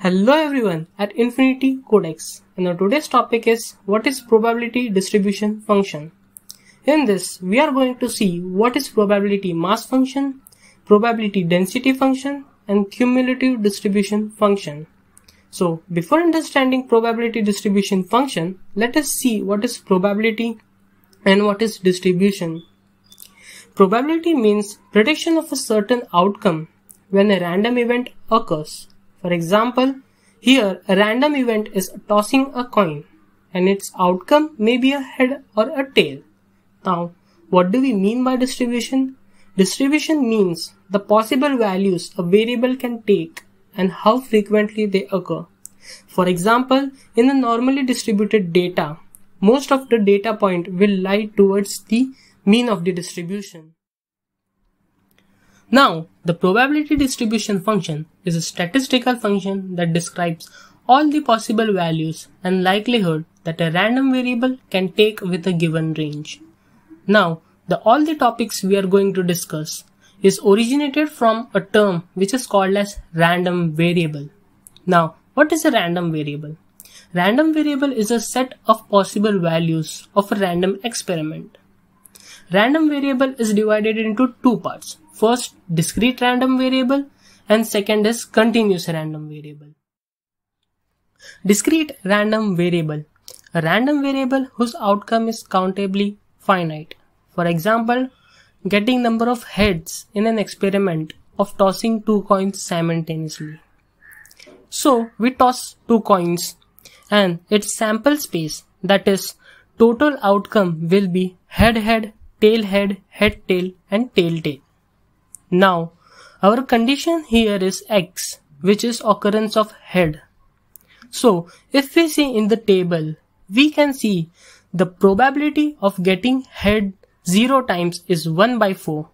Hello everyone at Infinity Codex and our today's topic is what is probability distribution function. In this we are going to see what is probability mass function, probability density function and cumulative distribution function. So before understanding probability distribution function let us see what is probability and what is distribution. Probability means prediction of a certain outcome when a random event occurs for example, here a random event is tossing a coin and its outcome may be a head or a tail. Now, what do we mean by distribution? Distribution means the possible values a variable can take and how frequently they occur. For example, in the normally distributed data, most of the data point will lie towards the mean of the distribution. Now, the probability distribution function is a statistical function that describes all the possible values and likelihood that a random variable can take with a given range. Now, the, all the topics we are going to discuss is originated from a term which is called as random variable. Now, what is a random variable? Random variable is a set of possible values of a random experiment. Random variable is divided into two parts. First, discrete random variable and second is continuous random variable. Discrete random variable. A random variable whose outcome is countably finite. For example, getting number of heads in an experiment of tossing two coins simultaneously. So we toss two coins and its sample space that is total outcome will be head head, tail head, head tail and tail tail. Now, our condition here is x, which is occurrence of head. So, if we see in the table, we can see the probability of getting head 0 times is 1 by 4.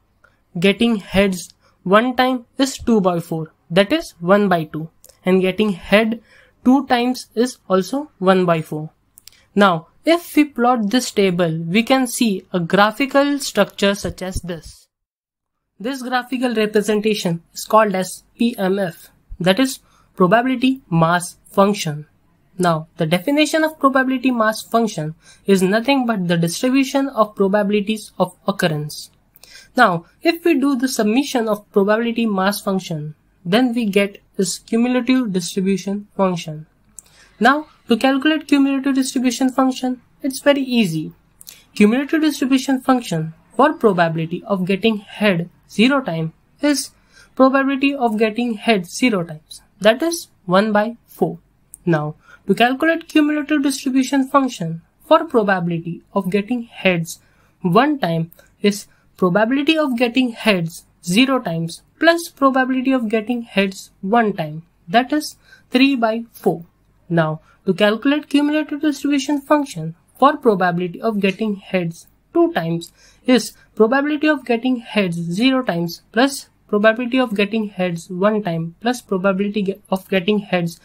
Getting heads 1 time is 2 by 4, that is 1 by 2. And getting head 2 times is also 1 by 4. Now, if we plot this table, we can see a graphical structure such as this. This graphical representation is called as PMF, that is probability mass function. Now, the definition of probability mass function is nothing but the distribution of probabilities of occurrence. Now, if we do the submission of probability mass function, then we get this cumulative distribution function. Now, to calculate cumulative distribution function, it's very easy. Cumulative distribution function for probability of getting head 0 time is probability of getting head 0 times that is 1 by 4. Now to calculate cumulative distribution function for probability of getting heads 1 time is probability of getting heads 0 times plus probability of getting heads 1 time that is 3 by 4. Now to calculate cumulative distribution function for probability of getting heads 2 times is probability of getting heads 0 times plus probability of getting heads 1 time plus probability of getting heads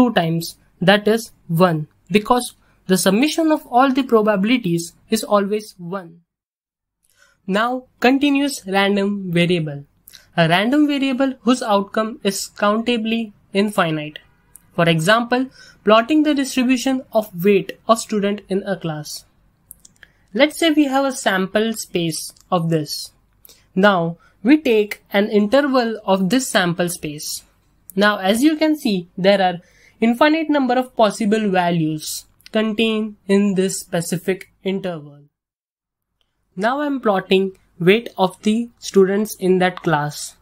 2 times that is 1 because the summation of all the probabilities is always 1. Now continuous random variable. A random variable whose outcome is countably infinite. For example, plotting the distribution of weight of student in a class. Let's say we have a sample space of this. Now we take an interval of this sample space. Now as you can see there are infinite number of possible values contained in this specific interval. Now I am plotting weight of the students in that class.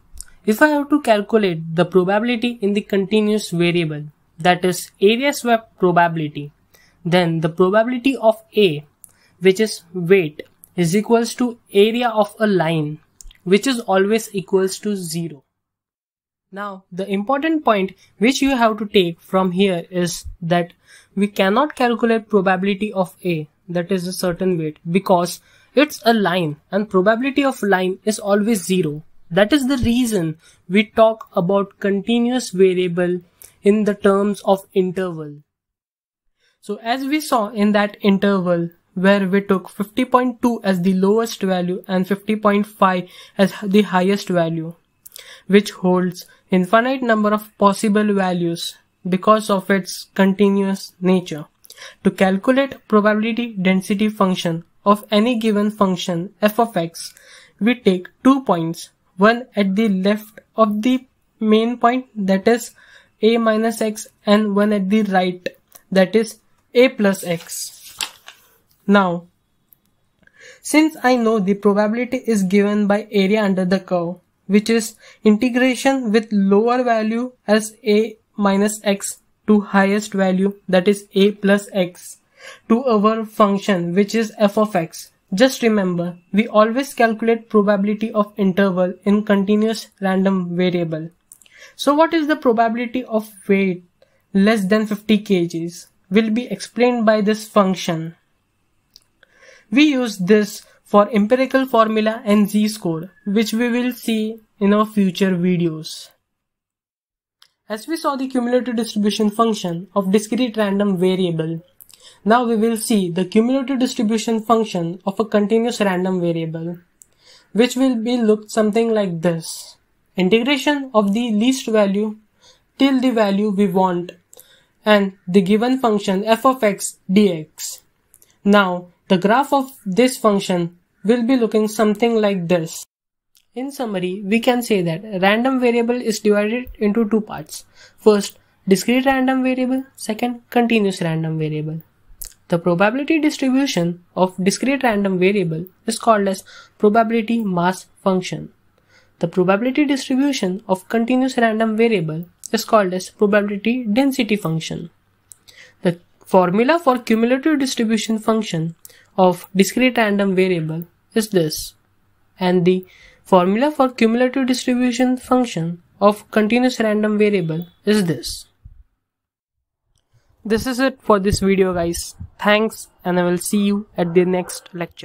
If I have to calculate the probability in the continuous variable, that is area swept probability, then the probability of A which is weight is equals to area of a line which is always equals to 0. Now the important point which you have to take from here is that we cannot calculate probability of A that is a certain weight because it's a line and probability of line is always 0. That is the reason we talk about continuous variable in the terms of interval. So as we saw in that interval, where we took 50.2 as the lowest value and 50.5 as the highest value, which holds infinite number of possible values because of its continuous nature. To calculate probability density function of any given function f of x, we take two points, one at the left of the main point that is a minus x and one at the right that is a plus x. Now, since I know the probability is given by area under the curve, which is integration with lower value as a minus x to highest value that is a plus x to our function which is f of x. Just remember, we always calculate probability of interval in continuous random variable. So what is the probability of weight less than 50 kgs will be explained by this function. We use this for empirical formula and z-score, which we will see in our future videos. As we saw the cumulative distribution function of discrete random variable, now we will see the cumulative distribution function of a continuous random variable, which will be looked something like this. Integration of the least value till the value we want and the given function f of x dx. Now, the graph of this function will be looking something like this. In summary, we can say that random variable is divided into two parts. First, discrete random variable, second, continuous random variable. The probability distribution of discrete random variable is called as probability mass function. The probability distribution of continuous random variable is called as probability density function. The Formula for cumulative distribution function of discrete random variable is this and the formula for cumulative distribution function of continuous random variable is this. This is it for this video guys. Thanks and I will see you at the next lecture.